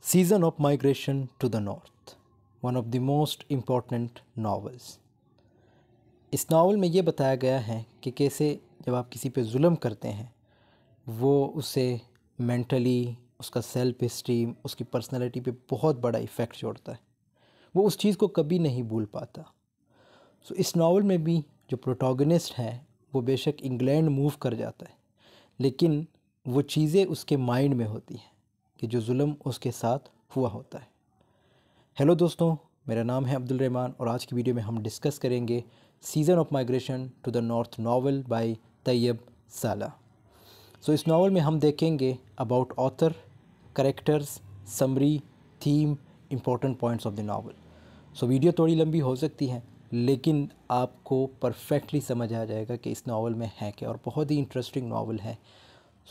Season of Migration to the North one of the most important novels इस novel में ये बताया गया है कि कैसे जब आप किसी पे जुल्म करते हैं वो उसे मेंटली उसका सेल्फ इस्टीम उसकी पर्सनालिटी पे बहुत बड़ा इफ़ेक्ट छोड़ता है वो उस चीज़ को कभी नहीं भूल पाता सो so, इस नावल में भी जो प्रोटोगनिस्ट है वो बेशक इंग्लैंड मूव कर जाता है लेकिन वो चीज़ें उसके माइंड में होती हैं कि जो जुल्म उसके साथ हुआ होता है हेलो दोस्तों मेरा नाम है अब्दुल रहमान और आज की वीडियो में हम डिस्कस करेंगे season of migration to the north novel by Tayeb Salih so इस नावल में हम देखेंगे about author characters summary theme important points of the novel so video थोड़ी लंबी हो सकती है लेकिन आपको परफेक्टली समझ आ जाएगा कि इस नावल में है क्या और बहुत ही इंटरेस्टिंग नावल है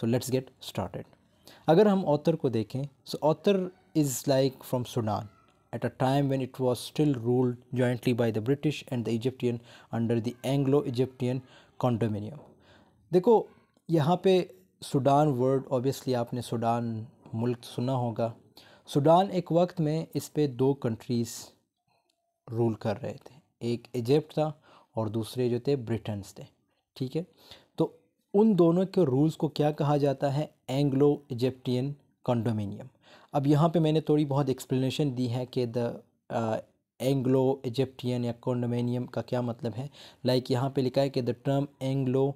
सो लेट्स गेट स्टार्टेड अगर हम ऑथर को देखें so author is like from Sudan at a time when it was still ruled jointly by the British and the Egyptian under the Anglo Egyptian condominium देखो यहाँ पे Sudan word obviously आपने Sudan मुल्क सुना होगा Sudan एक वक्त में इस पर दो कंट्रीज़ रूल कर रहे थे एक इजिप्ट था और दूसरे जो थे ब्रिटन्स थे ठीक है उन दोनों के रूल्स को क्या कहा जाता है एंग्लो इजिप्टियन कंडोमिनियम अब यहाँ पे मैंने थोड़ी बहुत एक्सप्लेनेशन दी है कि द uh, एंग्लो इजिप्टियन या कॉन्डोमिनियम का क्या मतलब है लाइक like यहाँ पे लिखा है कि the term Anglo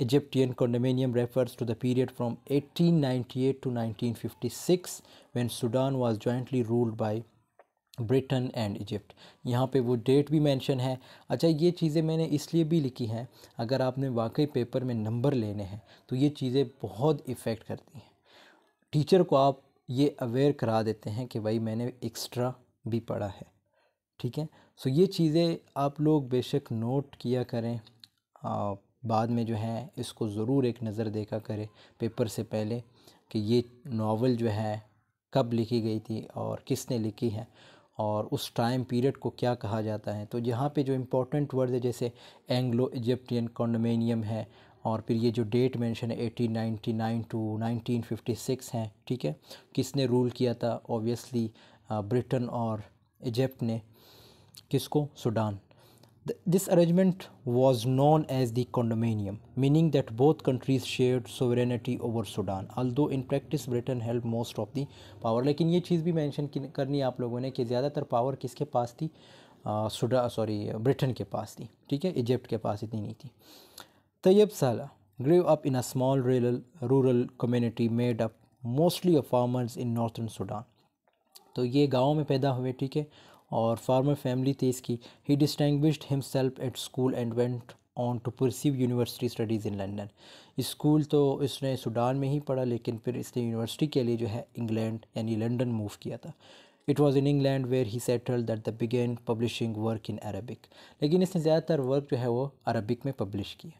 Egyptian condominium refers to the period from 1898 to 1956 when Sudan was jointly ruled by Britain and Egypt यहाँ पे वो डेट भी मेंशन है अच्छा ये चीज़ें मैंने इसलिए भी लिखी हैं अगर आपने वाकई पेपर में नंबर लेने हैं तो ये चीज़ें बहुत इफ़ेक्ट करती हैं टीचर को आप ये अवेयर करा देते हैं कि भाई मैंने एक्स्ट्रा भी पढ़ा है ठीक है सो ये चीज़ें आप लोग बेशक नोट किया करें आ, बाद में जो है इसको ज़रूर एक नज़र देखा करें पेपर से पहले कि ये नावल जो है कब लिखी गई थी और किसने लिखी है और उस टाइम पीरियड को क्या कहा जाता है तो यहाँ पे जो इम्पोर्टेंट वर्ड है जैसे एंग्लो इजिप्टियन कॉन्डोमिनियम है और फिर ये जो डेट मेंशन है 1899 टू 1956 है ठीक है किसने रूल किया था ऑब्वियसली ब्रिटेन uh, और इजिप्ट ने किसको Sudan this arrangement was known as the condominium, meaning that both countries shared sovereignty over Sudan. Although in practice Britain held most of the power, lekin लेकिन ये चीज़ भी mention aap logo ne ki zyada tar power kiske paas thi sudan sorry britain ke paas thi theek hai egypt ke paas itni nahi thi Tayeb sala grew up in a small rural, rural community made up mostly of farmers in northern Sudan. to ye gaon mein paida hue theek hai और farmer family थी इसकी he distinguished himself at school and went on to pursue university studies in London school तो इसने Sudan में ही पढ़ा लेकिन फिर इसने यूनिवर्सिटी के लिए जो है इंग्लैंड यानी लंडन मूव किया था it was in England where he settle that the began publishing work in Arabic लेकिन इसने ज़्यादातर वर्क जो है वो अरबिक में पब्लिश किया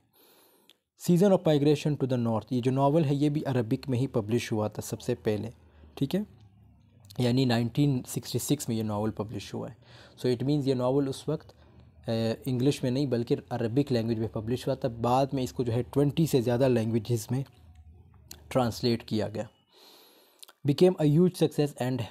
season of migration to the north ये जो नावल है ये भी अरबिक में ही पब्लिश हुआ था सबसे पहले ठीक है यानी 1966 में ये नावल पब्लिश हुआ है सो इट मीन्स ये नावल उस वक्त इंग्लिश में नहीं बल्कि अरबिक लैंग्वेज में पब्लिश हुआ था बाद में इसको जो है ट्वेंटी से ज़्यादा लैंग्वेज में ट्रांसलेट किया गया became a huge success and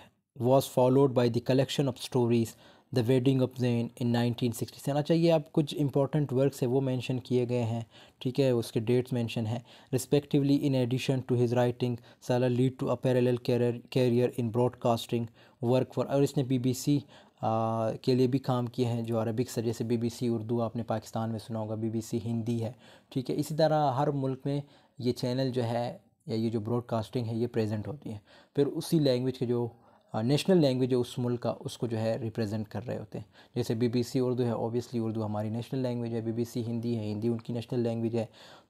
was followed by the collection of stories the wedding of Zein in seven अच्छा ये आप कुछ इंपॉर्टेंट वर्क्स है वो मैंशन किए गए हैं ठीक है उसके डेट्स मैंशन हैं respectively in addition to his writing Salih lead to a parallel career in broadcasting work for और इसने बी सी के लिए भी काम किए हैं जो अरबिक से जैसे बी सी उर्दू आपने पाकिस्तान में सुना होगा बी सी हिंदी है ठीक है इसी तरह हर मुल्क में ये चैनल जो है या ये जो ब्रॉडकास्टिंग है ये प्रेजेंट होती है फिर उसी लैंग्वेज के जो हाँ, नेशनल लैंग्वेज है उस मुल्क का उसको जो है रिप्रेजेंट कर रहे होते हैं जैसे बीबीसी उर्दू है ओबियसली उर्दू हमारी नेशनल लैंग्वेज है बीबीसी हिंदी है हिंदी उनकी नेशनल लैंग्वेज है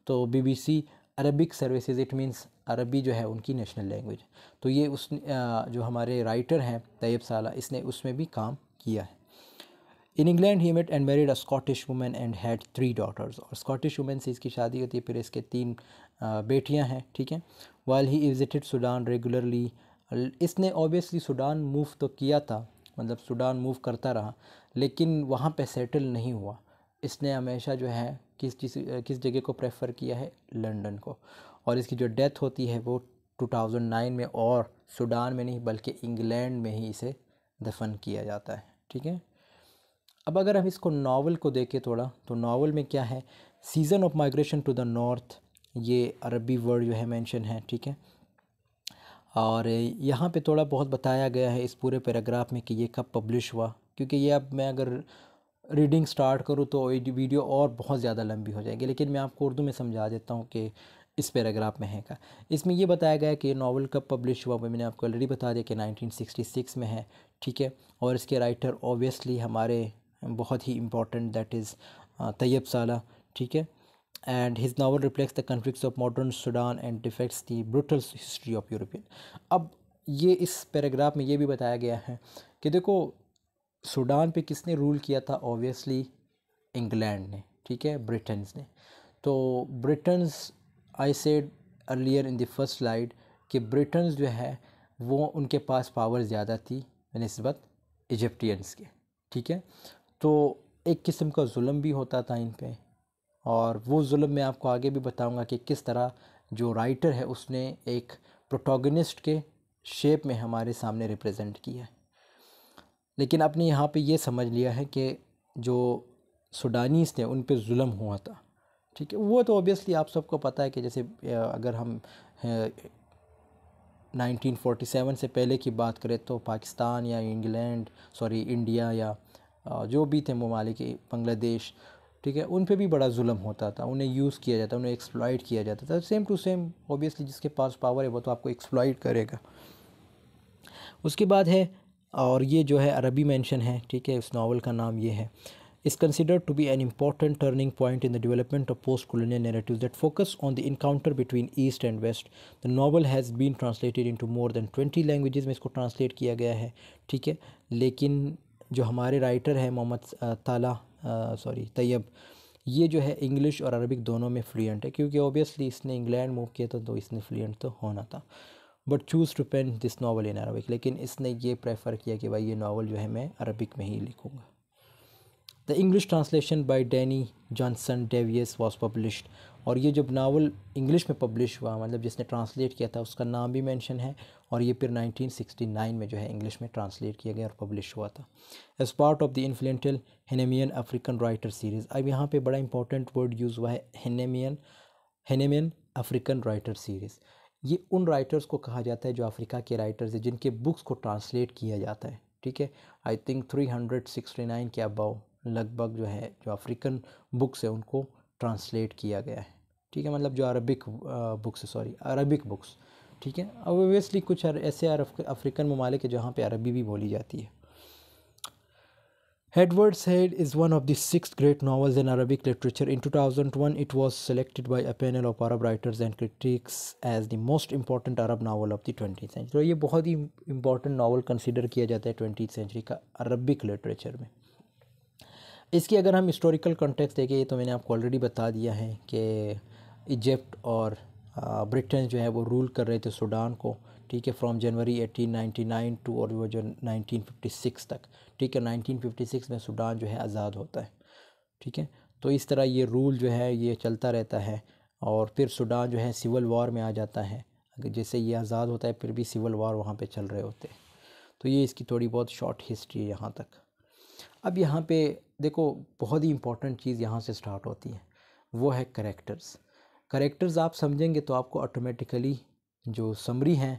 तो BBC Arabic services it means अरबी जो है उनकी नेशनल लैंग्वेज तो ये उस जो हमारे राइटर हैं तैयब साला इसने उसमें भी काम किया है in England he met and married a Scottish women and had three daughters और स्कॉटिश वुमेन से इसकी शादी होती है फिर इसके तीन बेटियाँ हैं ठीक है while he visited Sudan regularly इसने ऑब्वियसली सूडान मूव तो किया था मतलब सूडान मूव करता रहा लेकिन वहाँ पे सेटल नहीं हुआ इसने हमेशा जो है किस जिस किस जगह को प्रेफर किया है लंदन को और इसकी जो डेथ होती है वो 2009 में और सूडान में नहीं बल्कि इंग्लैंड में ही इसे दफन किया जाता है ठीक है अब अगर हम इसको नावल को देखें थोड़ा तो नावल में क्या है season of migration to the north ये अरबी वर्ड जो है मेंशन है ठीक है और यहाँ पे थोड़ा बहुत बताया गया है इस पूरे पैराग्राफ में कि ये कब पब्लिश हुआ क्योंकि ये अब मैं अगर रीडिंग स्टार्ट करूँ तो वीडियो और बहुत ज़्यादा लंबी हो जाएगी लेकिन मैं आपको उर्दू में समझा देता हूँ कि इस पैराग्राफ में है का इसमें यह बताया गया कि नावल कब पब्लिश हुआ मैंने आपको ऑलरेडी बता दिया कि 1966 में है ठीक है और इसके राइटर ओबियसली हमारे बहुत ही important that is Tayeb Salih ठीक है and his novel reflects the conflicts of modern Sudan and defects the brutal history of European अब ये इस पैराग्राफ में ये भी बताया गया है कि देखो सूडान पे किसने रूल किया था ऑब्वियसली इंग्लैंड ने ठीक है ब्रिटन्स ने तो Britons I said earlier in the first slide कि ब्रिटन्स जो है वो उनके पास पावर ज़्यादा थी बनस्बत इजिप्टियंस के ठीक है तो एक किस्म का जुल्म भी होता था इन पर और वो जुल्म मैं आपको आगे भी बताऊंगा कि किस तरह जो राइटर है उसने एक प्रोटोगनिस्ट के शेप में हमारे सामने रिप्रेजेंट किया है लेकिन आपने यहाँ पे ये समझ लिया है कि जो सुडानीस थे उन पर म हुआ था ठीक है वो तो ओबियसली आप सबको पता है कि जैसे अगर हम 1947 से पहले की बात करें तो पाकिस्तान या इंग्लैंड सॉरी इंडिया या जो भी थे ममालिक बांग्लादेश ठीक है उन पे भी बड़ा जुल्म होता था उन्हें यूज़ किया जाता उन्हें एक्सप्लॉइट किया जाता था सेम टू सेम ऑब्वियसली जिसके पास पावर है वो तो आपको एक्सप्लॉयड करेगा उसके बाद है और ये जो है अरबी मैंशन है ठीक है उस नावल का नाम ये है is considered to be an important turning point in the development of post colonial narrative that focus on the encounter between east and west the novel has been translated into more than twenty language में इसको translate किया गया है ठीक है लेकिन जो हमारे राइटर हैं मोहम्मद ताला सॉरी तैयब ये जो है इंग्लिश और अरबिक दोनों में फ्लुएंट है क्योंकि ऑब्वियसली इसने इंग्लैंड मूव किया था तो इसने फ्लुएंट तो होना था but choose to pen this novel in Arabic लेकिन इसने ये प्रेफर किया कि भाई ये नावल जो है मैं अरबिक में ही लिखूँगा the English translation by Denys Johnson Davies was published और ये जब नावल इंग्लिश में पब्लिश हुआ मतलब जिसने ट्रांसलेट किया था उसका नाम भी मेंशन है और ये फिर 1969 में जो है इंग्लिश में ट्रांसलेट किया गया और पब्लिश हुआ था as part of the influential Heinemann African writer series अब यहाँ पे बड़ा इंपॉर्टेंट वर्ड यूज़ हुआ है Heinemann Heinemann African writer series ये उन राइटर्स को कहा जाता है जो अफ्रीका के राइटर्स हैं जिनके बुक्स को ट्रांसलेट किया जाता है ठीक है I think three hundred sixty nine के अबाव लगभग जो है जो अफ्रीकन बुक्स हैं उनको ट्रांसलेट किया गया है ठीक है मतलब जो Arabic books sorry Arabic books ठीक है ओबियसली कुछ ऐसे अफ्रीकन ममालिक जहाँ पर अरबी भी बोली जाती है Edward Said is one of the six great novels in Arabic literature in two thousand one it was selected by a panel of Arab writers and critics as the most important Arab novel of the twenty century तो ये बहुत ही important novel consider किया जाता है twenty century का Arabic literature में इसकी अगर हम हिस्टोरिकल कॉन्टेक्स्ट देखें तो मैंने आपको ऑलरेडी बता दिया है कि इजिप्ट और ब्रिटेन जो है वो रूल कर रहे थे सूडान को ठीक है फ्रॉम जनवरी 1899 टू और वो जो 1956 तक ठीक है 1956 में सूडान जो है आज़ाद होता है ठीक है तो इस तरह ये रूल जो है ये चलता रहता है और फिर सूडान जो है सिविल वार में आ जाता है जैसे ये आज़ाद होता है फिर भी सिविल वार वहाँ पर चल रहे होते हैं तो ये इसकी थोड़ी बहुत शॉर्ट हिस्ट्री है यहाँ तक अब यहाँ पे देखो बहुत ही इंपॉर्टेंट चीज़ यहाँ से स्टार्ट होती है वो है करेक्टर्स करेक्टर्स आप समझेंगे तो आपको ऑटोमेटिकली जो समरी हैं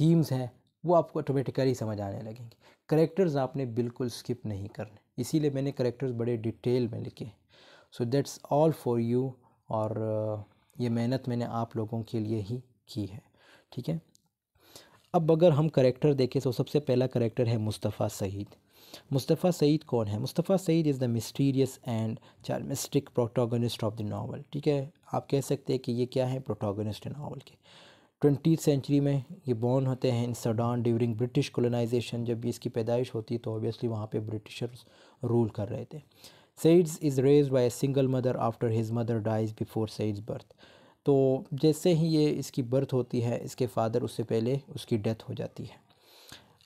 थीम्स हैं वो आपको ऑटोमेटिकली समझ आने लगेंगे करेक्टर्स आपने बिल्कुल स्किप नहीं करने इसीलिए मैंने करेक्टर्स बड़े डिटेल में लिखे so that's all for you और ये मेहनत मैंने आप लोगों के लिए ही की है ठीक है अब अगर हम करेक्टर देखें तो सबसे पहला करेक्टर है मुस्तफ़ा सईद मुस्तफ़ा सईद कौन है Mustafa Saeed is the mysterious and charismatic protagonist of the novel ठीक है आप कह सकते हैं कि ये क्या है प्रोटोगनिस्ट नावल के ट्वेंटी सेंचुरी में ये बॉर्न होते हैं in Sudan during British colonization जब भी इसकी पैदाइश होती तो ऑबियसली वहाँ पर ब्रिटिशर्स रूल कर रहे थे Saeed's is raised by a single mother after his mother dies before Saeed's birth तो जैसे ही ये इसकी बर्थ होती है इसके फादर उससे पहले उसकी डेथ हो जाती है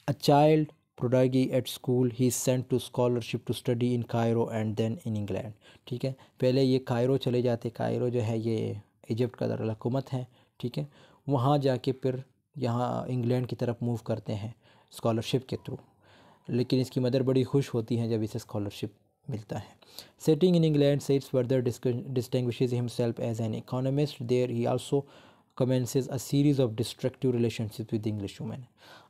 a child prodigy at school he sent to scholarship to study in Cairo and then in England ठीक है पहले ये कायरो चले जाते कायरो जो है ये इजिप्ट का दारकूमत है ठीक है वहाँ जाके फिर यहाँ इंग्लैंड की तरफ मूव करते हैं स्कॉलरशिप के थ्रू लेकिन इसकी मदर बड़ी खुश होती हैं जब इसे स्कॉलरशिप मिलता है सेटिंग इन इंग्लैंड से it's further distinguishes himself as an economist there he also commences a series of destructive relationship with English women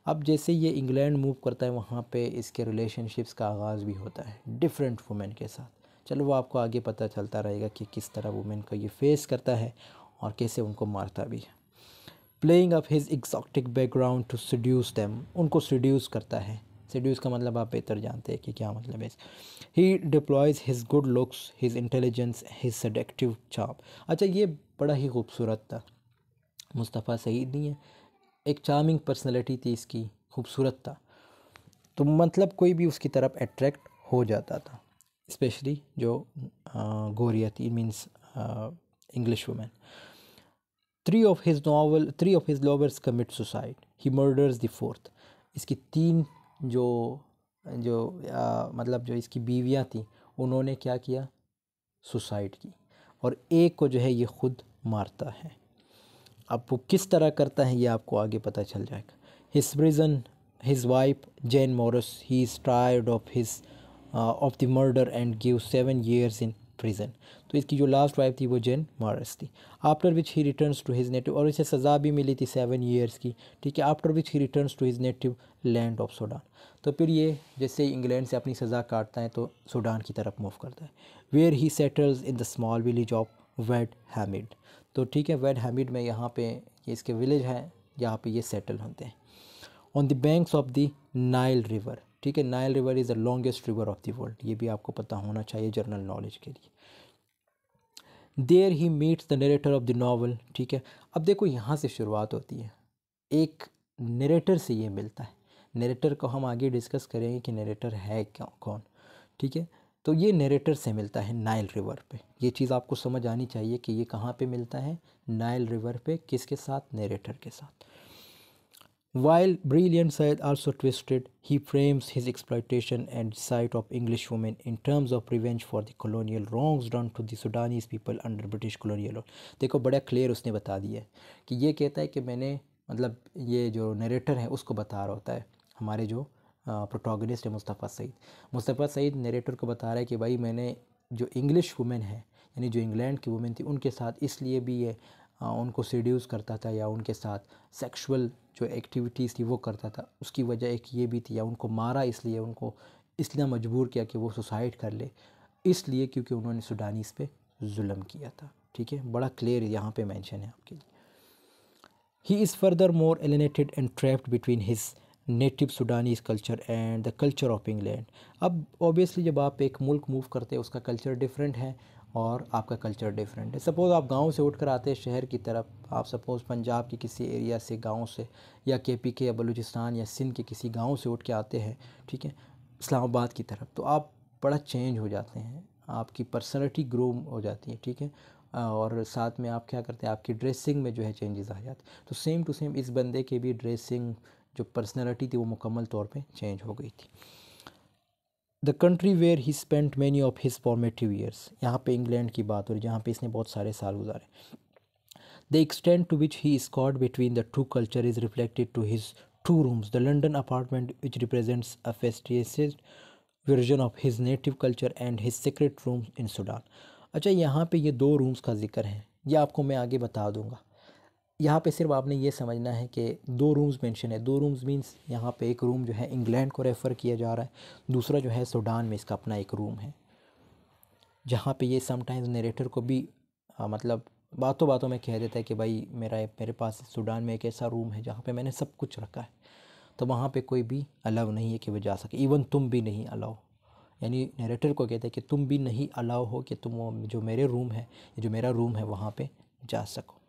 अब जैसे ये इंग्लैंड मूव करता है वहाँ पे इसके रिलेशनशिप्स का आगाज़ भी होता है डिफरेंट वुमेन के साथ चलो वो आपको आगे पता चलता रहेगा कि किस तरह वुमेन का ये फेस करता है और कैसे उनको मारता भी है playing up his exotic background to seduce them उनको सड्यूस करता है सड्यूस का मतलब आप बेहतर जानते हैं कि क्या मतलब है he deploys his good looks his intelligence his seductive चाप अच्छा ये बड़ा ही खूबसूरत था मुस्तफ़ा सईद नहीं है एक चार्मिंग पर्सनैलिटी थी इसकी खूबसूरत था तो मतलब कोई भी उसकी तरफ अट्रैक्ट हो जाता था इस्पेली जो गोरिया थी means English women three of his novel three of his lovers commit suicide he murders the fourth इसकी तीन जो जो आ, मतलब जो इसकी बीवियाँ थीं उन्होंने क्या किया सुसाइड की और एक को जो है ये ख़ुद मारता है अब वो किस तरह करता है ये आपको आगे पता चल जाएगा his reason his wife Jean Morris he is tried of his of the murder and give seven years in prison तो इसकी जो लास्ट वाइफ थी वो जैन मॉरस थी after which he returns to his native और इसे सज़ा भी मिली थी सेवन ईयर्स की ठीक है after which he returns to his native land of Sudan तो फिर ये जैसे इंग्लैंड से अपनी सज़ा काटता है तो सूडान की तरफ मूव करता है where he settles in the small village of Wad Hamid तो ठीक है वेड हैमिड में यहाँ पे ये इसके विलेज है यहाँ पे ये सेटल होते हैं on the banks of the Nile river ठीक है Nile river is the longest river of the world ये भी आपको पता होना चाहिए जर्नल नॉलेज के लिए there he meets the narrator of the novel ठीक है अब देखो यहाँ से शुरुआत होती है एक नरेटर से ये मिलता है नरेटर को हम आगे डिस्कस करेंगे कि नरेटर है कौन ठीक है तो ये नरेटर से मिलता है नाइल रिवर पे ये चीज़ आपको समझ आनी चाहिए कि ये कहाँ पे मिलता है नाइल रिवर पे किसके साथ नरेटर के साथ while brilliant Saeed also twisted he frames his exploitation and sight of English women in terms of revenge for the colonial wrong done to the people under British colonial देखो बड़ा clear उसने बता दिया है कि ये कहता है कि मैंने मतलब ये जो नरेटर है उसको बता रहा होता है हमारे जो प्रोटोगनिस्ट है Mustafa Saeed Mustafa Saeed narrator को बता रहा है कि भाई मैंने जो इंग्लिश वुमेन है यानी जो इंग्लैंड की वुमेन थी उनके साथ इसलिए भी ये उनको सीड्यूस करता था या उनके साथ सेक्सुअल जो एक्टिविटीज़ थी वो करता था उसकी वजह एक ये भी थी या उनको मारा इसलिए उनको इसलिए मजबूर किया कि वो सुसाइड कर ले इसलिए क्योंकि उन्होंने सुडानीस पे जुल्म किया था ठीक है बड़ा क्लियर यहाँ पे मेंशन है आपके लिए he is furthermore alienated and trapped between his native Sudanese culture and the culture of England अब ऑब्वियसली जब आप एक मुल्क मूव करते हैं उसका कल्चर डिफरेंट है और आपका कल्चर डिफरेंट है सपोज़ आप गांव से उठकर आते हैं शहर की तरफ आप सपोज़ पंजाब के किसी एरिया से गांव से या के पी के या बलूचिस्तान या सिंध के किसी गांव से उठ के आते हैं ठीक है इस्लामाबाद की तरफ तो आप बड़ा चेंज हो जाते हैं आपकी पर्सनलिटी ग्रो हो जाती है ठीक है और साथ में आप क्या करते हैं आपकी ड्रेसिंग में जो है चेंजेस आ जाते हैं तो सेम टू सेम इस बंदे के भी ड्रेसिंग जो पर्सनैलिटी थी वो मुकम्मल तौर पर चेंज हो गई थी the country where he spent many of his formative years यहाँ पर इंग्लैंड की बात हो रही जहाँ पर इसने बहुत सारे साल गुजारे the extent to which he is between the two culture is reflected to his two rooms the London apartment which represents a fastidious version of his native culture and his secret room in Sudan अच्छा यहाँ पर ये दो rooms का जिक्र है यह आपको मैं आगे बता दूंगा यहाँ पे सिर्फ आपने ये समझना है कि दो रूम्स मेंशन है दो रूम्स मींस यहाँ पे एक रूम जो है इंग्लैंड को रेफ़र किया जा रहा है दूसरा जो है सूडान में इसका अपना एक रूम है जहाँ पे ये समटाइम्स नरेटर को भी आ, हाँ, मतलब बातों बातों में कह देता है कि भाई मेरा मेरे पास सूडान में एक ऐसा रूम है जहाँ पर मैंने सब कुछ रखा है तो वहाँ पर कोई भी अलाव नहीं है कि वह जा सके इवन तुम भी नहीं अलाओ यानी नरेटर को कहते हैं कि तुम भी नहीं अलाव हो कि तुम वो जो मेरे रूम है जो मेरा रूम है वहाँ पर जा सको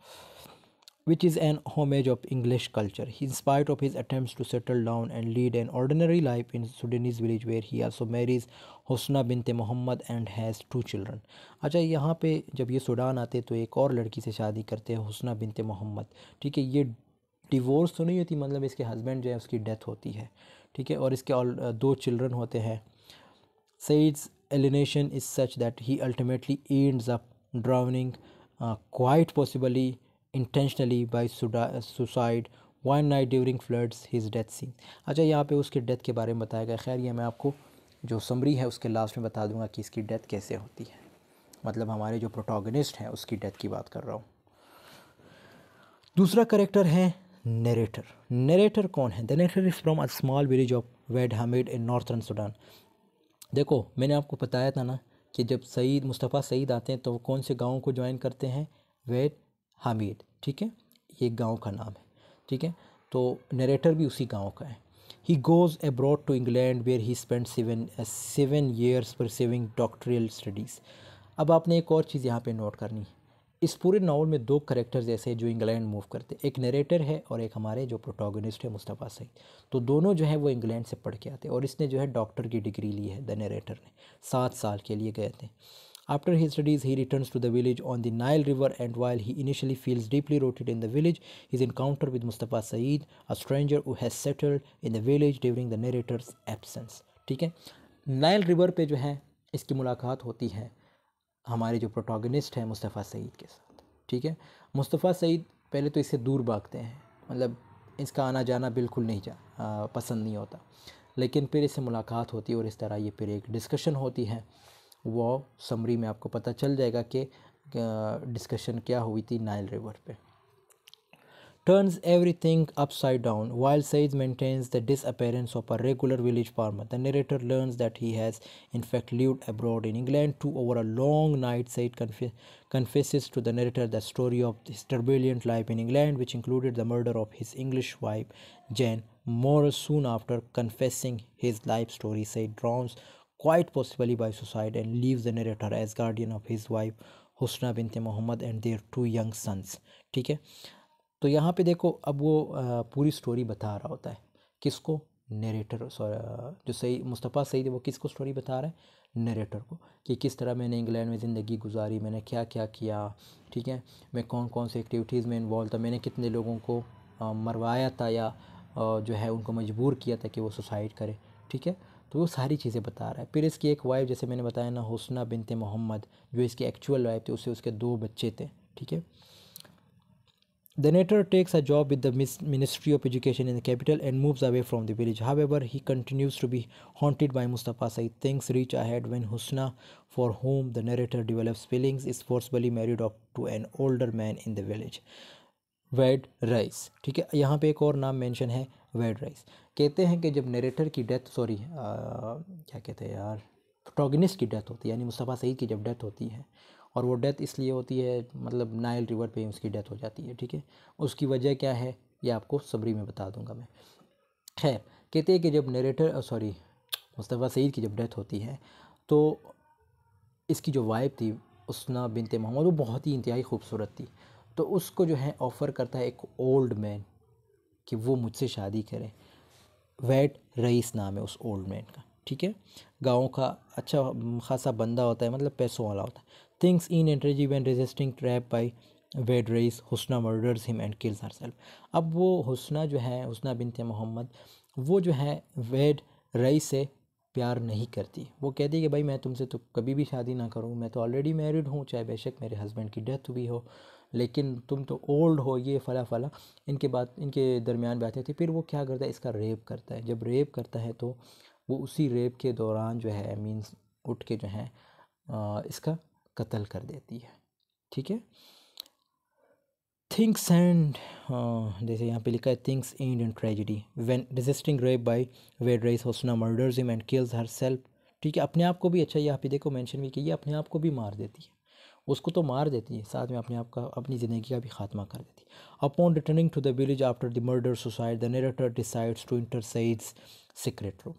which is an homage of English culture. He, in spite of his attempts to settle down and lead an ordinary life in Sudanese village where he also marries Husna Binte Mohammed and has two children अच्छा यहाँ पे जब ये Sudan आते तो एक और लड़की से शादी करते हैं हौसना बिनते मोहम्मद ठीक है ये डिवोर्स तो नहीं होती मतलब इसके हस्बैंड जो है उसकी डेथ होती है ठीक है और इसके ऑल दो चिल्ड्रन होते हैं Saeed's alienation is such that he ultimately ends up drowning quite possibly intentionally by suicide one night during floods his death scene अच्छा यहाँ पे उसके डेथ के बारे में बताया गया खैर ये मैं आपको जो समरी है उसके लास्ट में बता दूंगा कि इसकी डेथ कैसे होती है मतलब हमारे जो प्रोटोगनिस्ट हैं उसकी डेथ की बात कर रहा हूँ दूसरा करेक्टर है नरेटर नरेटर कौन है the narrator is from a small village of Wad Hamed in northern Sudan देखो मैंने आपको बताया था ना कि जब सईद मुस्तफ़ा सईद आते हैं तो वो कौन से गाँव को ज्वाइन करते हैं वेड हामिद ठीक है ये गांव का नाम है ठीक है तो नरेटर भी उसी गांव का है he goes abroad to England where he spend seven seven years saving doctoral studies अब आपने एक और चीज़ यहाँ पे नोट करनी है इस पूरे नावल में दो करेक्टर्स ऐसे हैं जो इंग्लैंड मूव करते एक नरेटर है और एक हमारे जो प्रोटोगनिस्ट है मुस्तफ़ा सईद तो दोनों जो है वो इंग्लैंड से पढ़ के आते हैं और इसने जो है डॉक्टर की डिग्री ली है द नरेटर ने सात साल के लिए गए थे After his studies, he returns to the village on the Nile River and while he initially feels deeply rooted in the village, his encounter with Mustafa Saeed, a stranger who has settled in the village during the narrator's absence. ठीक है Nile river पे जो है इसकी मुलाकात होती है हमारे जो प्रोटोगनिस्ट हैं मुस्तफ़ा सईद के साथ ठीक है मुस्तफ़ा सईद पहले तो इससे दूर भागते हैं मतलब इसका आना जाना बिल्कुल नहीं जा आ, पसंद नहीं होता लेकिन फिर इससे मुलाकात होती है और इस तरह ये फिर एक डिस्कशन होती है वो समरी में आपको पता चल जाएगा कि डिस्कशन क्या हुई थी नाइल रिवर पे turns everything up down while Saeed maintains the disappearance of a regular village farmer the narrator learns that he has in fact lived abroad in England to over a long night Saeed confesses to the narrator the story of this turbulent life in England which included the murder of his English wife Jean Morris soon after confessing his life story Saeed drones quite possibly by suicide and leaves the narrator as guardian of his wife Husna Binte Mohammed and their two young sons ठीक है तो यहाँ पे देखो अब वो आ, पूरी story बता रहा होता है किसको नरेटर सॉरी जो सही मुस्तफ़ा सईद है वो किसको स्टोरी बता रहा है नरेटर को कि किस तरह मैंने इंग्लैंड में ज़िंदगी गुजारी मैंने क्या क्या किया ठीक है मैं कौन कौन से एक्टिविटीज़ में इन्वॉल्व था मैंने कितने लोगों को आ, मरवाया था या आ, जो है उनको मजबूर किया था कि वो सुसाइड करें ठीक है तो वो सारी चीज़ें बता रहा है फिर इसकी एक वाइफ जैसे मैंने बताया ना हुसना बिनते मोहम्मद जो इसकी एक्चुअल वाइफ थी उससे उसके दो बच्चे थे ठीक है the narrator takes a job with the ministry of education in the capital and moves away from the village however he continues to be haunted by Mustafa Saeed things reach ahead when Husna for whom the narrator develops feelings is forcibly married off to an older man in the village Wad Rais ठीक है यहाँ पे एक और नाम mention है वेड rice कहते हैं कि जब नरेटर की डेथ सॉरी क्या कहते हैं यार प्रोटोगनिस्ट की डेथ होती है यानी मुस्तफ़ा सईद की जब डेथ होती है और वो डेथ इसलिए होती है मतलब नायल रिवर पे उसकी डेथ हो जाती है ठीक है उसकी वजह क्या है ये आपको सबरी में बता दूंगा मैं खैर कहते हैं कि जब नरेटर सॉरी मुस्तफ़ा सईद की जब डेथ होती है तो इसकी जो वाइब थी उसना बिनते मोहम्मद वो बहुत ही इंतहाई खूबसूरत थी तो उसको जो है ऑफ़र करता है एक ओल्ड मैन कि वो मुझसे शादी करें वैट रईस नाम है उस ओल्ड मैन का ठीक है गाँव का अच्छा खासा बंदा होता है मतलब पैसों वाला होता है थिंग्स इन एंट्रेजी वैन रेजिस्टिंग ट्रैप बाई वेड Raees Husna murders him and kills herself अब वो हुसना जो है हुसना थे मोहम्मद वो जो है वेड रईस से प्यार नहीं करती वो कहती है कि भाई मैं तुमसे तो कभी भी शादी ना करूँ मैं तो ऑलरेडी मैरिड हूँ चाहे बेशक मेरे हस्बैंड की डेथ हुई हो लेकिन तुम तो ओल्ड हो ये फ़ला फ़ला इनके बाद इनके दरमियान बातें थे फिर वो क्या करता है इसका रेप करता है जब रेप करता है तो वो उसी रेप के दौरान जो है मीन्स उठ के जो है इसका कत्ल कर देती है ठीक है थिंक्स एंड जैसे यहाँ पे लिखा है things and end tragedy when resisting rape by Wad Rais Hosna murders him and kills herself ठीक है अपने आप को भी अच्छा यहाँ पे देखो मेंशन भी किया अपने आप को भी मार देती है उसको तो मार देती है साथ में अपने आप का अपनी ज़िंदगी का भी खात्मा कर देती है upon returning to the village after the murder suicide the narrator decides to enter Saeed's secret room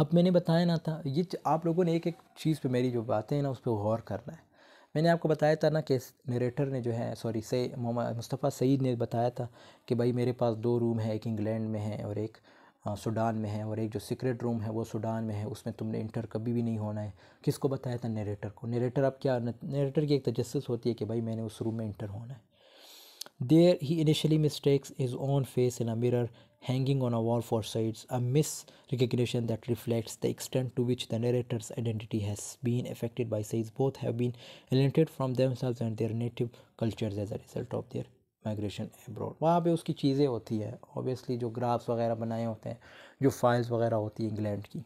अब मैंने बताया ना था ये आप लोगों ने एक एक चीज़ पे मेरी जो बातें हैं ना उस पर गौर करना है मैंने आपको बताया था ना कि नरेटर ने जो है सॉरी से मोहम्मद मुस्तफ़ा सईद ने बताया था कि भाई मेरे पास दो रूम है एक इंग्लैंड में है और एक हाँ, सूडान में है और एक जो सीक्रेट रूम है वो सूडान में है उसमें तुमने इंटर कभी भी नहीं होना है किसको बताया था नरेटर को नरेटर अब क्या नरेटर की एक तजस होती है कि भाई मैंने उस रूम में इंटर होना है there he initially mistakes his own face in a mirror hanging on a wall for Saeed's a misrecognition that reflects the extent to which the narrator's identity has been affected by साइज both have been alienated from themselves and their native culture as a result of their migration abroad वहाँ पे उसकी चीज़ें होती है obviously जो graphs वगैरह बनाए होते हैं जो फाइल्स वगैरह होती है इंग्लैंड की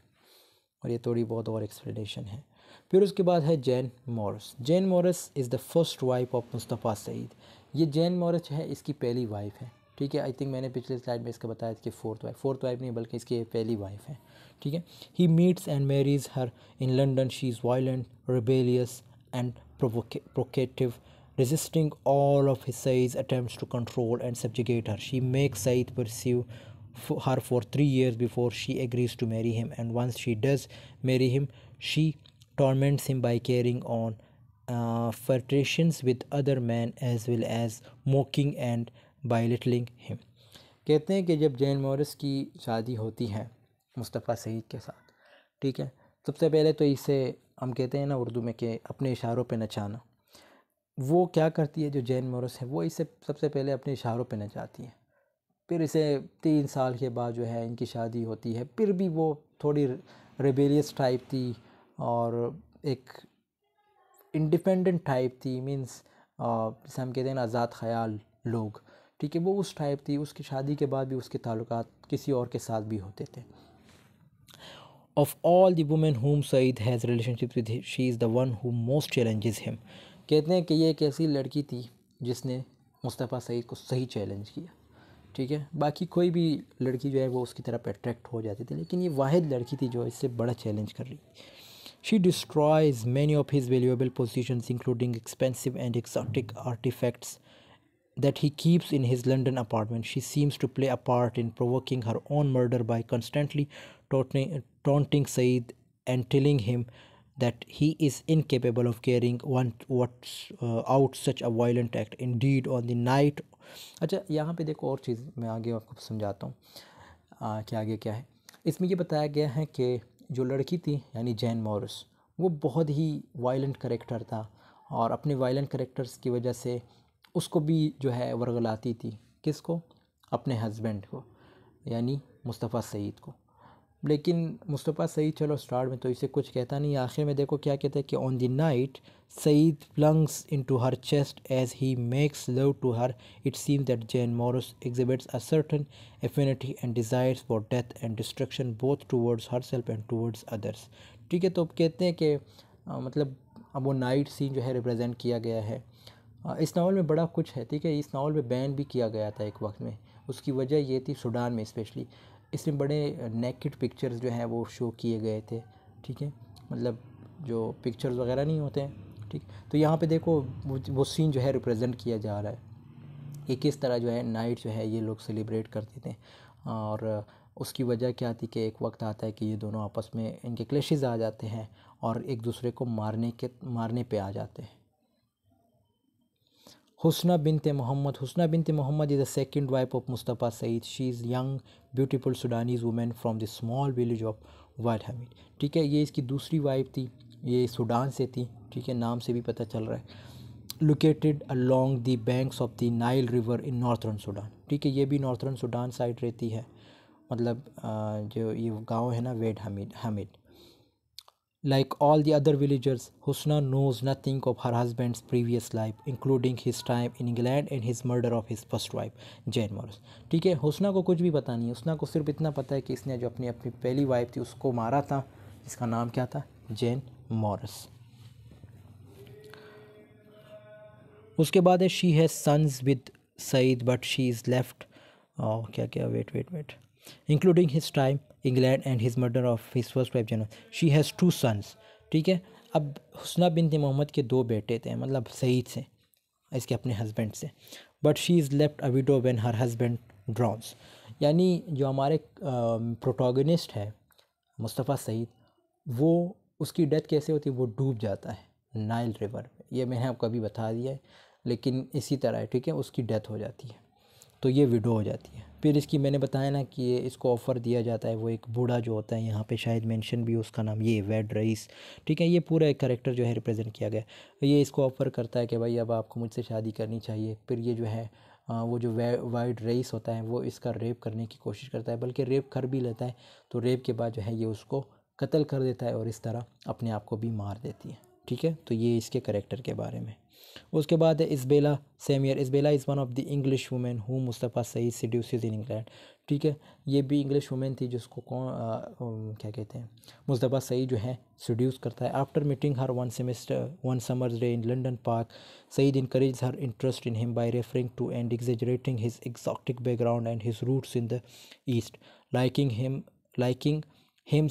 और ये थोड़ी बहुत और एक्सप्लेनेशन है फिर उसके बाद है Jean Morris Jean Morris is the first wife of Mustafa Saeed ये जैन मॉरस है इसकी पहली वाइफ है ठीक है आई थिंक मैंने पिछले स्लाइड में इसका बताया कि फोर्थ वाइफ फोर्थ वाइफ नहीं बल्कि इसकी पहली वाइफ है ठीक है he meets and marries her in London she is violent rebellious and provocative Resisting all of his Said's attempts to control and subjugate her, she makes Said pursue her for three years before she agrees to marry him. And once she does marry him, she torments him by carrying on uh, flirtations with other men as well as mocking and belittling him. कहते हैं कि जब Jain Morris की शादी होती है Mustafa Saeed के साथ ठीक है सबसे पहले तो इसे हम कहते हैं ना उर्दू में कि अपने इशारों पे नचाना वो क्या करती है जो जैन मोरस है वो इसे सबसे पहले अपने इशारों पर नचाती है फिर इसे तीन साल के बाद जो है इनकी शादी होती है फिर भी वो थोड़ी रेबेलियस टाइप थी और एक इंडिपेंडेंट टाइप थी मीन्स जैसे हम कहते हैं ना आज़ाद ख्याल लोग ठीक है वो उस टाइप थी उसकी शादी के बाद भी उसके ताल्लुक किसी और के साथ भी होते थे of all the women whom Saeed has relationship with she is the one who most challenges him कहते हैं कि ये एक ऐसी लड़की थी जिसने मुस्तफ़ा सईद को सही चैलेंज किया ठीक है बाकी कोई भी लड़की जो है वो उसकी तरफ अट्रैक्ट हो जाती थी लेकिन ये वाद लड़की थी जो इससे बड़ा चैलेंज कर रही she destroys many of his valuable possession including expensive and exotic artifacts that he keeps in his London apartment she seems to play a part in provoking her own murder by constantly taunting, Saeed and telling him that he is incapable of carrying one what uh, out such a violent act indeed on the night अच्छा यहाँ पे देखो और चीज़ मैं आगे आपको समझाता हूँ कि आगे क्या है इसमें ये बताया गया है कि जो लड़की थी यानी जैन मॉरिस वो बहुत ही वायलेंट करेक्टर था और अपने वायलेंट करेक्टर्स की वजह से उसको भी जो है वर्गलाती थी किसको अपने हस्बैंड को यानी मुस्तफ़ा सईद को लेकिन मुस्तफ़ा सईद चलो स्टार्ट में तो इसे कुछ कहता नहीं आखिर में देखो क्या कहते हैं कि on the night Saeed plunges into her chest as he makes love to her it seem that Jean Morris exhibits a certain affinity and desires for death and destruction both towards herself and towards others ठीक है तो अब कहते हैं कि आ, मतलब अब वो नाइट सीन जो है रिप्रजेंट किया गया है आ, इस नावल में बड़ा कुछ है ठीक है इस नावल में बैन भी किया गया था एक वक्त में उसकी वजह ये थी सूडान में स्पेशली इसमें बड़े नेकड पिक्चर्स जो हैं वो शो किए गए थे ठीक है मतलब जो पिक्चर्स वगैरह नहीं होते हैं ठीक तो यहाँ पे देखो वो सीन जो है रिप्रेजेंट किया जा रहा है कि किस तरह जो है नाइट जो है ये लोग सेलिब्रेट करते थे और उसकी वजह क्या थी कि एक वक्त आता है कि ये दोनों आपस में इनके क्लेशेज आ जाते हैं और एक दूसरे को मारने के मारने पे आ जाते हैं Husna Binte Mohammed Husna Binte Mohammed is the second wife of Mustafa Saeed she is young beautiful Sudanese women from the small village of Wad Hamid ठीक है ये इसकी दूसरी वाइफ थी ये सूडान से थी ठीक है नाम से भी पता चल रहा है located along the banks of the Nile river in northern Sudan ठीक है ये भी नॉर्थर्न सूडान साइड रहती है मतलब जो ये गांव है ना वेड Hamid Hamid Like all the other villagers, Husna knows nothing of her husband's previous life, including his time in England and his murder of his first wife, Jane Morris. ठीक है हुसना को कुछ भी पता नहीं है हुसना को सिर्फ इतना पता है कि इसने जो अपनी अपनी पहली वाइफ थी उसको मारा था जिसका नाम क्या था जेन मॉरस उसके बाद है she has sons with Saeed but she is left क्या क्या wait wait wait including his time England and his murder of his first wife general she has two sons ठीक है अब हुसना बिनत मोहम्मद के दो बेटे थे मतलब सईद से इसके अपने हस्बैंड से but she is left a widow when her husband drowns यानी जो हमारे प्रोटोगनिस्ट है मुस्तफ़ा सईद वो उसकी डेथ कैसे होती है वो डूब जाता है नाइल रिवर में ये मैंने आपको अभी बता दिया है लेकिन इसी तरह ठीक है उसकी डेथ हो जाती है तो ये विडो हो जाती है फिर इसकी मैंने बताया ना कि ये इसको ऑफ़र दिया जाता है वो एक बूढ़ा जो होता है यहाँ पे शायद मेंशन भी उसका नाम ये वेड रईस ठीक है ये पूरा एक करेक्टर जो है रिप्रेजेंट किया गया ये इसको ऑफ़र करता है कि भाई अब आपको मुझसे शादी करनी चाहिए फिर ये जो है आ, वो जो वाइड रईस होता है वो इसका रेप करने की कोशिश करता है बल्कि रेप कर भी लेता है तो रेप के बाद जो है ये उसको कत्ल कर देता है और इस तरह अपने आप को भी मार देती है ठीक है तो ये इसके करेक्टर के बारे में उसके बाद है Isabella Seymour Isabella is one of the English women who Mustafa Saeed seduce in England ठीक है ये भी इंग्लिश वुमेन थी जिसको कौन आ, क्या कहते हैं मुस्तफ़ा सईद जो है सड्यूस करता है after meeting her one semester one summer's day in London park Saeed increases her interest in him by referring to and exaggerating his exotic background and his roots in the east likening him likening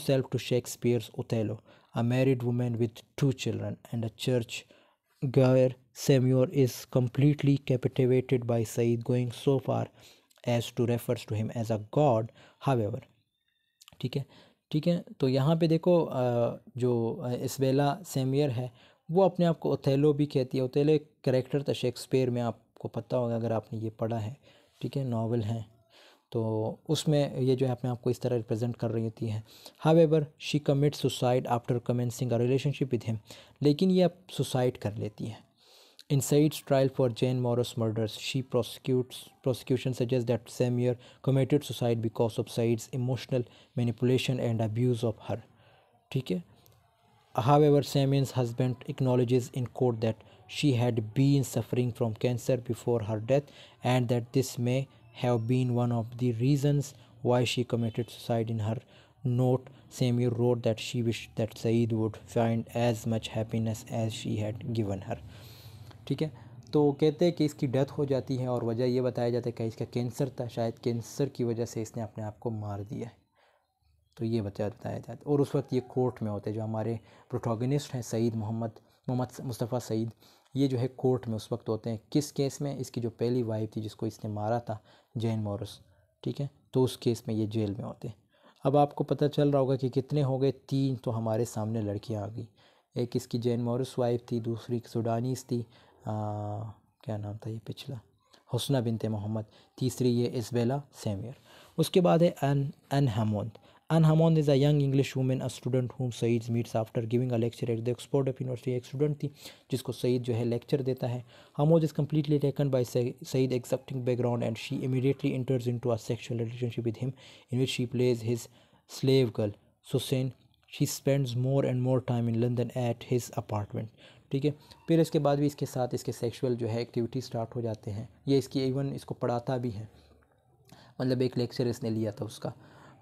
self to Shakespeare's Othello, a married woman with two children and a church goer Samuel is completely captivated by Said, going so far as to refers to him as a god. However, ठीक है ठीक है तो यहाँ पे देखो जो इसबेला सेमियर है वो अपने आप को ओथेलो भी कहती है ओथेलो करेक्टर था शेक्सपियर में आपको पता होगा अगर आपने ये पढ़ा है ठीक है नावल हैं तो उसमें ये जो है अपने आप को इस तरह रिप्रेजेंट कर रही होती है ever she commit suicide after commencing a relationship with him लेकिन ये अब सुसाइड कर लेती है In incites trial for Jane Morris murders. She prosecutes prosecution suggests that Samir committed suicide because of Said's emotional manipulation and abuse of her. Okay. However, Samir's husband acknowledges in court that she had been suffering from cancer before her death and that this may have been one of the reasons why she committed suicide in her note Samir wrote that she wished that Saeed would find as much happiness as she had given her ठीक है तो कहते हैं कि इसकी death हो जाती है और वजह यह बताया जाता है कि इसका कैंसर था शायद कैंसर की वजह से इसने अपने आप को मार दिया है तो ये बचा बताया जाता है और उस वक्त ये कोर्ट में होते हैं जो हमारे प्रोटोगनिस्ट हैं सईद मोहम्मद मोहम्मद मुस्तफ़ा सईद ये जो है कोर्ट में उस वक्त होते हैं किस केस में इसकी जो पहली वाइफ थी जिसको इसने मारा था जैन मोरस ठीक है तो उस केस में ये जेल में होते हैं अब आपको पता चल रहा होगा कि कितने हो गए तीन तो हमारे सामने लड़कियाँ आ गई एक इसकी जैन मोरस वाइफ थी दूसरी सुडानीस थी क्या नाम था ये पिछला हसना बिनते मोहम्मद तीसरी ये इसबेला सेमियर उसके बाद है Ann Ann Ann Anne is a young English woman a student student Saeed meets after giving a lecture at the export of university एक स्टूडेंट थी जिसको सईद जो है लेक्चर देता है Hammond's is completely taken by Saeed accepting background and she immediately enters into a sexual relationship with him in which she plays his slave girl Susan she spends more and more time in London at his apartment ठीक है फिर इसके बाद भी इसके साथ इसके sexual जो है एक्टिविटी स्टार्ट हो जाते हैं ये इसकी इवन इसको पढ़ाता भी है मतलब एक लेक्चर इसने लिया था उसका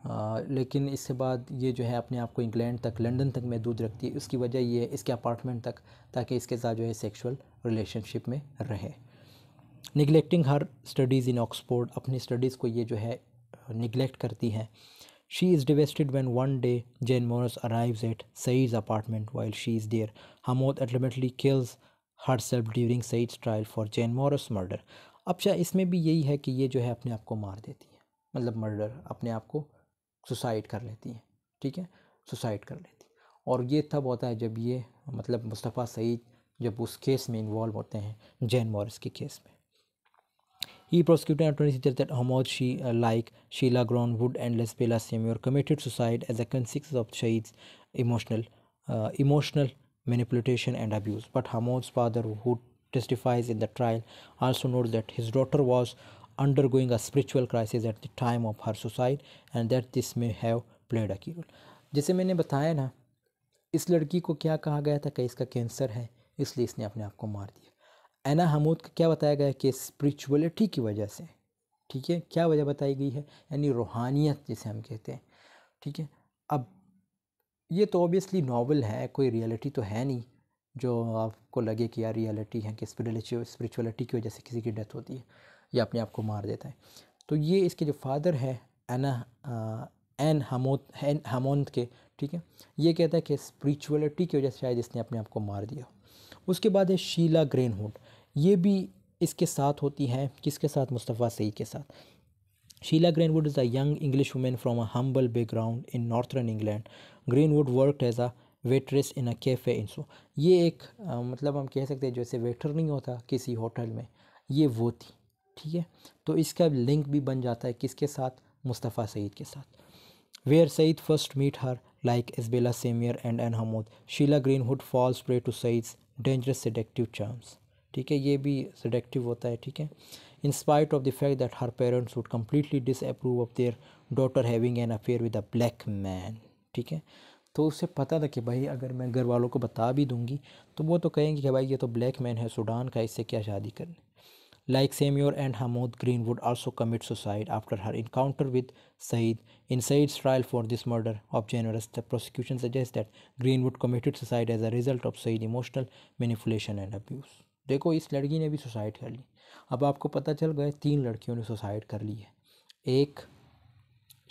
आ, लेकिन इसके बाद ये जो है अपने आप को इंग्लैंड तक लंदन तक महदूद रखती है उसकी वजह ये है इसके अपार्टमेंट तक ताकि इसके साथ जो है सेक्सुअल रिलेशनशिप में रहे neglecting her studies in Oxford अपनी स्टडीज़ को ये जो है निगलेक्ट करती हैं She is devastated when one day Jane Morris arrives at Said's apartment while she is there. Hamoud ultimately kills herself during Said's trial for Jane Morris murder. अब शायद इसमें भी यही है कि ये जो है अपने आप को मार देती है मतलब मर्डर अपने आप को सुसाइड कर लेती है ठीक है सुसाइड कर लेती है और ये तब होता है जब ये मतलब मुस्तफ़ा सईद जब उस केस में इन्वॉल्व होते हैं जैन मॉरिस के केस में He prosecuted Anthony suggested that Hamoud she uh, like Sheila Grown Wood and Les Lespela Seymour committed suicide as a consequence of Shahid's emotional uh, emotional manipulation and abuse. But Hamoud's father, who testifies in the trial, also notes that his daughter was undergoing a spiritual crisis at the time of her suicide and that this may have played a key role. जैसे मैंने बताया ना इस लड़की को क्या कहा गया था कि इसका कैंसर है इसलिए इसने अपने आप को मार दिया एना हमूद का क्या बताया गया कि स्पिरिचुअलिटी की वजह से ठीक है क्या वजह बताई गई है यानी रूहानियत जिसे हम कहते हैं ठीक है अब ये तो ऑब्वियसली नावल है कोई रियलिटी तो है नहीं जो आपको लगे कि यार रियलिटी है कि स्पिरिचुअलिटी की वजह से किसी की डेथ होती है या अपने आप को मार देता है तो ये इसके जो फादर है एना एन हमोद एन हमोंद के ठीक है ये कहता है कि स्पिरिचुअलिटी की वजह से शायद इसने अपने आप को मार दिया उसके बाद है शीला ग्रेनहुड ये भी इसके साथ होती हैं किसके साथ मुस्तफ़ा सईद के साथ Sheila Greenwood is English woman from a humble a ground in in England Greenwood work as a waitress in a cafe in so ये एक आ, मतलब हम कह सकते हैं जैसे वेटर नहीं होता किसी होटल में ये वो थी ठीक है तो इसका लिंक भी बन जाता है किसके साथ मुस्तफ़ा सईद के साथ where Saeed first meet her like Isabella Seymour and Ann Hammond Sheila Greenwood falls prey to Saeed's dangerous seductive charms ठीक है ये भी सडेक्टिव होता है ठीक है in spite of the fact that her parents would completely disapprove of their daughter having an affair with a black man ठीक है तो उससे पता था कि भाई अगर मैं घर वालों को बता भी दूंगी तो वो तो कहेंगे कि भाई ये तो ब्लैक मैन है सूडान का इससे क्या शादी करनी like Seymour and Hammond Greenwood also commit suicide after her encounter with Saeed in Saeed's trial for this murder of Jean Morris the prosecution suggest that Greenwood committed suicide as a result of Saeed emotional manipulation and abuse देखो इस लड़की ने भी suicide कर ली अब आपको पता चल गया तीन लड़कियों ने सुसाइड कर ली है एक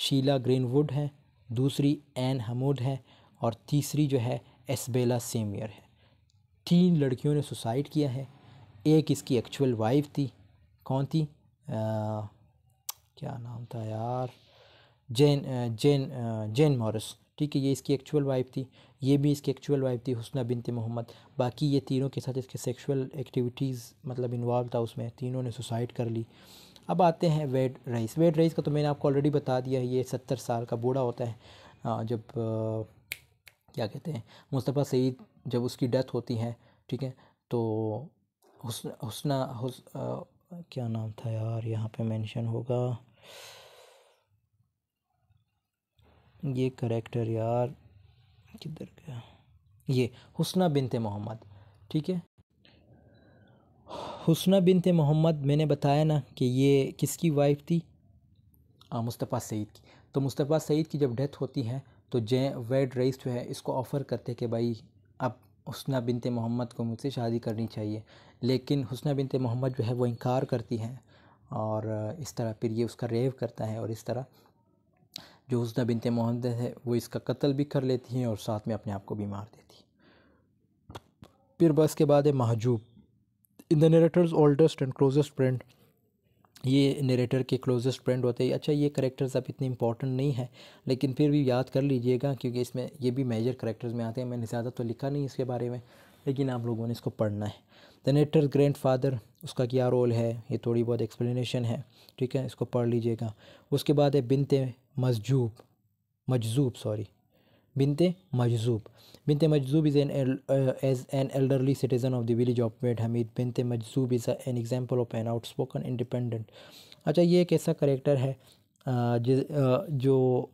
शीला ग्रीनवुड है दूसरी एन हमूद है और तीसरी जो है एसबेला सेमियर है तीन लड़कियों ने सुसाइड किया है एक इसकी एक्चुअल वाइफ थी कौन थी आ, क्या नाम था यार जेन जेन जेन मॉरिस ठीक है ये इसकी एक्चुअल वाइफ थी ये भी इसकी एक्चुअल वाइफ थी हुसना बिनते मोहम्मद बाकी ये तीनों के साथ इसके सेक्सुअल एक्टिविटीज़ मतलब इन्वॉल्व था उसमें तीनों ने सुसाइड कर ली अब आते हैं वेड रईस वेड रईस का तो मैंने आपको ऑलरेडी बता दिया ये सत्तर साल का बूढ़ा होता है जब क्या कहते हैं मुस्तफ़ा सईद जब उसकी डेथ होती है ठीक है तो हुसना हुस, क्या नाम था यार यहाँ पे मेंशन होगा ये करेक्टर यार किधर गया ये हुसना बिनते मोहम्मद ठीक है हुसना बिनते मोहम्मद मैंने बताया ना कि ये किसकी वाइफ थी मुस्तफ़ा सईद की तो मुस्तफ़ा सईद की जब डेथ होती है तो जै वेड रईस जो है इसको ऑफ़र करते कि भाई अब हुसना बिनते मोहम्मद को मुझसे शादी करनी चाहिए लेकिन हुसना बिनते मोहम्मद जो है वो इनकार करती हैं और इस तरह फिर ये उसका रेव करता है और इस तरह जो हुसना बिनते मोहम्मद है वो इसका कत्ल भी कर लेती हैं और साथ में अपने आप को भी मार देती हैं फिर बस के बाद है Mahjoub in the narrator's oldest and closest friend ये नरेटर के क्लोजेस्ट फ्रेंड होते हैं अच्छा ये करेक्टर्स अब इतने इंपॉर्टेंट नहीं है लेकिन फिर भी याद कर लीजिएगा क्योंकि इसमें ये भी मेजर करेक्टर्स में आते हैं मैंने ज़्यादा तो लिखा नहीं इसके बारे में लेकिन आप लोगों ने इसको पढ़ना है द नेटर ग्रैंड फादर उसका क्या रोल है ये थोड़ी बहुत एक्सप्लेनेशन है ठीक है इसको पढ़ लीजिएगा उसके बाद है Bint Majzoub Majzoub sorry Bint Majzoub Bint Majzoub is an as an elderly citizen of the village of made Hamid Bint Majzoub is an example of an outspoken independent अच्छा ये एक ऐसा करेक्टर है uh, जिस uh, जो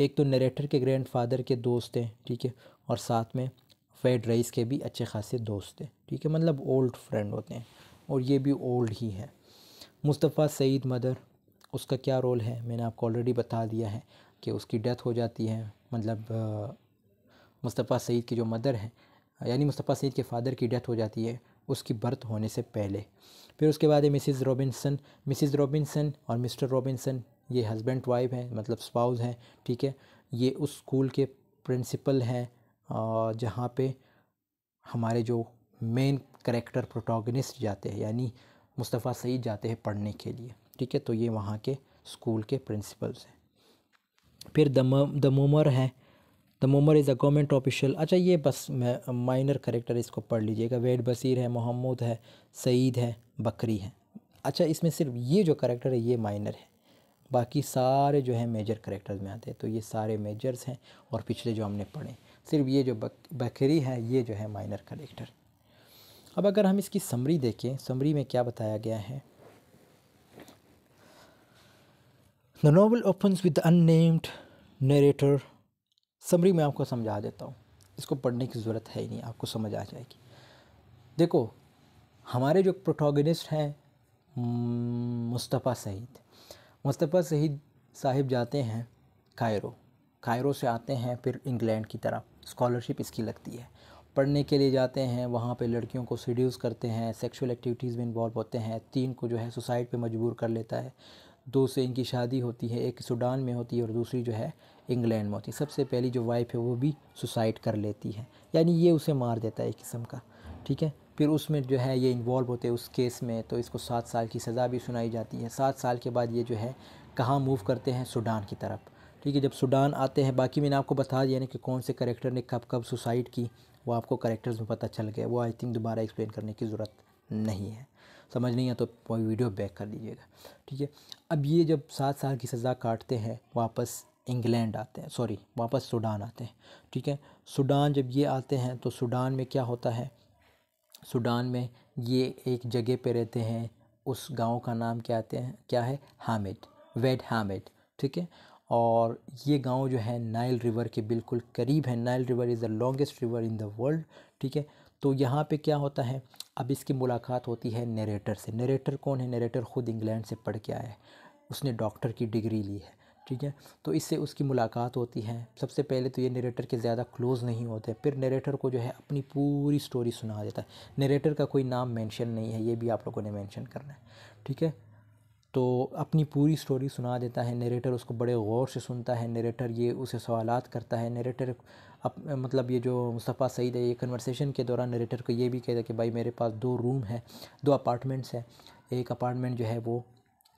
एक तो narrator के ग्रैंड फादर के दोस्त हैं ठीक है और साथ में फेड रईस के भी अच्छे खासे दोस्त हैं ठीक है मतलब ओल्ड फ्रेंड होते हैं और ये भी ओल्ड ही हैं मुस्तफ़ा सईद मदर उसका क्या रोल है मैंने आपको ऑलरेडी बता दिया है कि उसकी डेथ हो जाती है मतलब मुस्तफ़ा सईद की जो मदर है यानी मुस्तफ़ा सईद के फादर की डेथ हो जाती है उसकी बर्थ होने से पहले फिर उसके बाद है मिसिज़ रॉबिनसन मिसिज़ रॉबिनसन और मिस्टर रॉबिनसन ये हस्बैंड वाइफ हैं मतलब स्पाउस हैं ठीक है ये उस स्कूल के प्रिंसिपल हैं जहाँ पे हमारे जो मेन करेक्टर प्रोटोगनिस्ट जाते हैं यानी मुस्तफ़ा सईद जाते हैं पढ़ने के लिए ठीक है तो ये वहाँ के स्कूल के प्रिंसिपल्स हैं फिर दम दमोमर है दमोमर इज़ अ गवर्नमेंट ऑफिशियल अच्छा ये बस माइनर करेक्टर इसको पढ़ लीजिएगा वेड बसीर है मोहम्मद है सईद है बकरी है अच्छा इसमें सिर्फ ये जो करेक्टर है ये माइनर है बाकी सारे जो है मेजर करेक्टर्स में आते हैं तो ये सारे मेजर्स हैं और पिछले जो हमने पढ़े सिर्फ ये जो बकरी है ये जो है माइनर करेक्टर अब अगर हम इसकी समरी देखें समरी में क्या बताया गया है the novel opens with unnamed narrator summary मैं आपको समझा देता हूँ इसको पढ़ने की ज़रूरत है ही नहीं आपको समझ आ जाएगी देखो हमारे जो प्रोटोगनिस्ट हैं मुस्तफ़ा सईद मुस्तफ़ा सईद साहिब जाते हैं कायरो कायरो से आते हैं फिर इंग्लैंड की तरफ स्कॉलरशिप इसकी लगती है पढ़ने के लिए जाते हैं वहाँ पे लड़कियों को सड्यूस करते हैं सेक्सुअल एक्टिविटीज़ में इन्वॉल्व होते हैं तीन को जो है सुसाइड पे मजबूर कर लेता है दो से इनकी शादी होती है एक सूडान में होती है और दूसरी जो है इंग्लैंड में होती है सबसे पहली जो वाइफ है वो भी सुसाइड कर लेती है यानी ये उसे मार देता है एक किस्म का ठीक है फिर उसमें जो है ये इन्वॉल्व होते हैं उस केस में तो इसको सात साल की सज़ा भी सुनाई जाती है सात साल के बाद ये जो है कहाँ मूव करते हैं सूडान की तरफ ठीक है जब सूडान आते हैं बाकी मैंने आपको बता दिया ना कि कौन से करेक्टर ने कब कब सुसाइड की वो आपको करेक्टर्स में पता चल गया वो आई थिंक दोबारा एक्सप्लेन करने की ज़रूरत नहीं है समझ नहीं आया तो वीडियो बैक कर लीजिएगा ठीक है अब ये जब सात साल की सज़ा काटते हैं वापस इंग्लैंड आते हैं सॉरी वापस सूडान आते हैं ठीक है सूडान जब ये आते हैं तो सूडान में क्या होता है सूडान में ये एक जगह पे रहते हैं उस गांव का नाम क्या आते हैं क्या है हामिद वेड हामिद ठीक है और ये गांव जो है नाइल रिवर के बिल्कुल करीब है Nile river is the longest river in the world ठीक है तो यहाँ पे क्या होता है अब इसकी मुलाकात होती है नरेटर से नरेटर कौन है नरेटर ख़ुद इंग्लैंड से पढ़ के आया है उसने डॉक्टर की डिग्री ली है ठीक है तो इससे उसकी मुलाकात होती है सबसे पहले तो ये नरेटर के ज़्यादा क्लोज़ नहीं होते फिर नरेटर को जो है अपनी पूरी स्टोरी सुना देता है नरेटर का कोई नाम मेंशन नहीं है ये भी आप लोगों ने मेंशन करना है ठीक है तो अपनी पूरी स्टोरी सुना देता है नरेटर उसको बड़े गौर से सुनता है नरेटर ये उसे सवाल करता है नरेटर अप, मतलब ये जो मुस्तफ़ा सईद है ये कन्वर्सेशन के दौरान नरेटर को ये भी कहता है कि भाई मेरे पास दो रूम है दो अपार्टमेंट्स हैं एक अपार्टमेंट जो है वो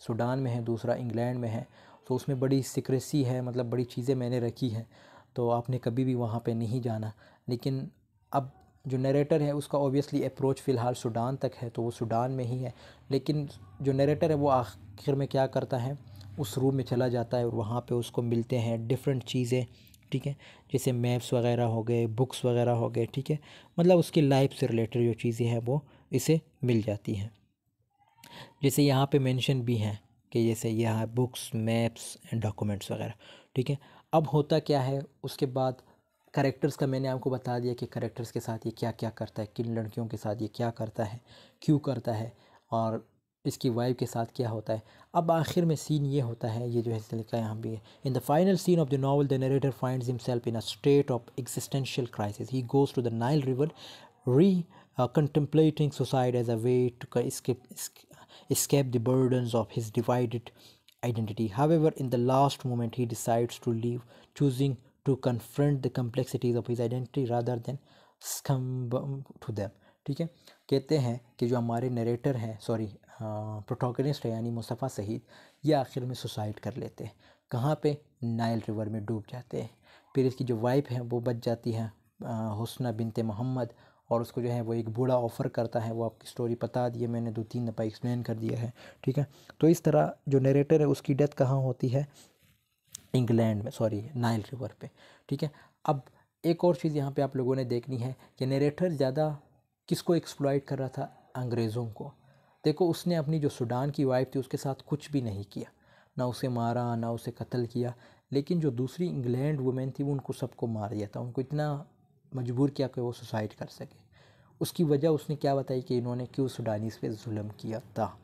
सूडान में है दूसरा इंग्लैंड में है तो उसमें बड़ी सिक्रेसी है मतलब बड़ी चीज़ें मैंने रखी हैं तो आपने कभी भी वहाँ पर नहीं जाना लेकिन अब जो नरेटर है उसका ओबियसली अप्रोच फ़िलहाल सूडान तक है तो वो सूडान में ही है लेकिन जो नरेटर है वो आखिर में क्या करता है उस रूम में चला जाता है और वहाँ पे उसको मिलते हैं डिफरेंट चीज़ें ठीक है जैसे मैप्स वगैरह हो गए बुक्स वगैरह हो गए ठीक है मतलब उसकी लाइफ से रिलेटेड जो चीज़ें हैं वो इसे मिल जाती हैं जैसे यहाँ पे मेंशन भी हैं कि जैसे यहाँ बुक्स मैप्स एंड डॉक्यूमेंट्स वगैरह ठीक है अब होता क्या है उसके बाद करेक्टर्स का मैंने आपको बता दिया कि करेक्टर्स के साथ ये क्या क्या करता है किन लड़कियों के साथ ये क्या करता है क्यों करता है और इसकी वाइफ के साथ क्या होता है अब आखिर में सीन ये होता है ये जो है लिखा यहाँ भी है in the final scene of the novel the narrator find himself in a state of existential crisis he goes to the Nile river re contemplating suicide as a way to the burden of his his identity identity. However, in the last moment he decides to leave choosing to confront the complexities of his identity rather than succumb to them ठीक है कहते हैं कि जो हमारे narrator हैं sorry प्रोटोकनिस्ट है यानी मुस्तफ़ा सहीद ये आखिर में सुसाइड कर लेते हैं कहाँ पे नाइल रिवर में डूब जाते हैं फिर इसकी जो वाइफ है वो बच जाती है हुसना बिनते मोहम्मद और उसको जो है वो एक बूढ़ा ऑफ़र करता है वो आपकी स्टोरी बता दी है मैंने दो तीन दफ़ा एक्सप्लेन कर दिया है ठीक है तो इस तरह जो नरेटर है उसकी डेथ कहाँ होती है इंग्लैंड में सॉरी नाइल रिवर पे ठीक है अब एक और चीज़ यहाँ पे आप लोगों ने देखनी है कि नरेटर ज़्यादा किसको एक्सप्लॉइट कर रहा था अंग्रेज़ों को देखो उसने अपनी जो सूडान की वाइफ थी उसके साथ कुछ भी नहीं किया ना उसे मारा ना उसे कत्ल किया लेकिन जो दूसरी इंग्लैंड वुमेन थी वो उनको सबको मार दिया था उनको इतना मजबूर किया कि वो सुसाइड कर सके उसकी वजह उसने क्या बताई कि इन्होंने क्यों सूडानीस पे जुल्म किया था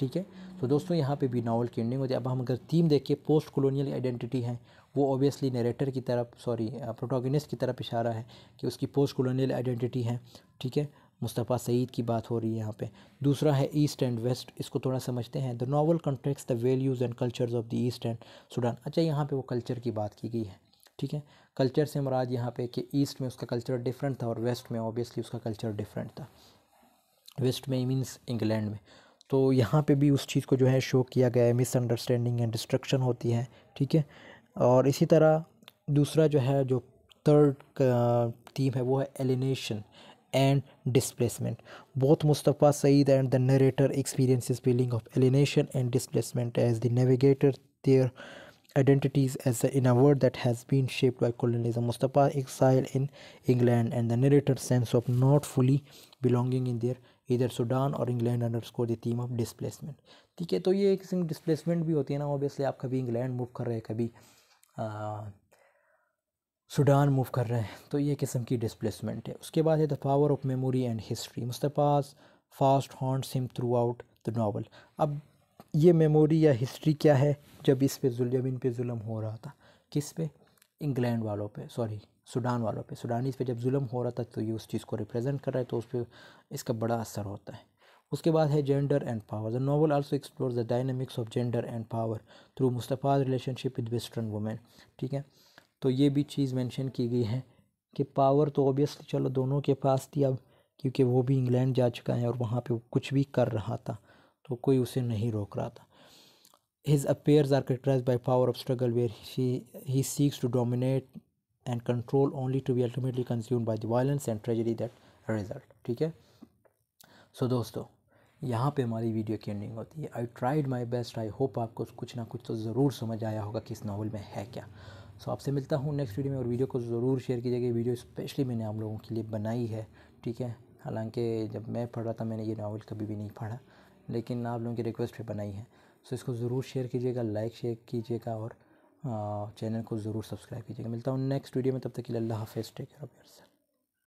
ठीक है तो दोस्तों यहाँ पे भी नावल की एंडिंग होती है अब हम अगर थीम देखिए पोस्ट कॉलोनियल आइडेंटिटी है वो ऑब्वियसली नरेटर की तरफ सॉरी प्रोटोगनिस्ट की तरफ इशारा है कि उसकी पोस्ट कॉलोनियल आइडेंटिटी है ठीक है मुस्तफ़ा सईद की बात हो रही है यहाँ पे दूसरा है ईस्ट एंड वेस्ट इसको थोड़ा समझते हैं the novel context the values and cultures of the east and Sudan अच्छा यहाँ पे वो कल्चर की बात की गई है ठीक है कल्चर से मुराद यहाँ पे कि ईस्ट में उसका कल्चर डिफरेंट था और वेस्ट में ऑब्वियसली उसका कल्चर डिफरेंट था वेस्ट में मीन्स इंग्लैंड में तो यहाँ पे भी उस चीज़ को जो है शो किया गया है मिसअंडरस्टैंडिंग एंड डिस्ट्रक्शन होती है ठीक है और इसी तरह दूसरा जो है जो थर्ड थीम है वो है alienation and displacement both Mustafa Saeed and the narrator is feeling of alienation and displacement as the navigator their identities as in a word that has been shaped by colonialism Mustafa exile in England and the narrator sense of not fully belonging in their इधर Sudan और England underscore the theme of displacement ठीक है तो ये एक किस्म displacement भी होती है ना ओबियसली आप कभी इंग्लैंड मूव कर रहे हैं कभी सूडान मूव कर रहे हैं तो ये किस्म की डिसप्लेसमेंट है उसके बाद है the power of memory and history Mustafa's past haunts him through the novel अब ये मेमोरी या हिस्ट्री क्या है जब इस पे जुल जब इन पे जुल्म हो रहा था किस पे इंग्लैंड वालों पे सॉरी सूडान वालों पे सूडानीज़ पे जब जुल्म हो रहा था तो ये उस चीज़ को रिप्रेजेंट कर रहा है तो उस पर इसका बड़ा असर होता है उसके बाद है gender and power the novel also explore the dynamics of gender and power through Mustafa relationship with western women ठीक है तो ये भी चीज़ मैंशन की गई है कि पावर तो ऑबियसली चलो दोनों के पास थी अब क्योंकि वो भी इंग्लैंड जा चुका है और वहाँ पर कुछ भी कर रहा था तो कोई उसे नहीं रोक रहा था His appears are characterized by power of struggle where he, he seeks to dominate and control only to be ultimately consumed by the violence and tragedy that result ठीक है सो so, दोस्तों यहाँ पे हमारी वीडियो की एंडिंग होती है I tried my best I hope आपको कुछ ना कुछ तो ज़रूर समझ आया होगा कि इस नावल में है क्या सो so, आपसे मिलता हूँ नेक्स्ट वीडियो में और वीडियो को ज़रूर शेयर कीजिएगा वीडियो स्पेशली मैंने आप लोगों के लिए बनाई है ठीक है हालांकि जब मैं पढ़ रहा था मैंने ये नावल कभी भी नहीं पढ़ा लेकिन आप लोगों की रिक्वेस्ट पर बनाई है सो इसको ज़रूर शेयर कीजिएगा लाइक शेयर कीजिएगा और चैनल को ज़रूर सब्सक्राइब कीजिएगा मिलता हूँ नेक्स्ट वीडियो में तब तक के लिए अल्लाह हाफिज़ टेक केयर ऑफ़ योरसेल्फ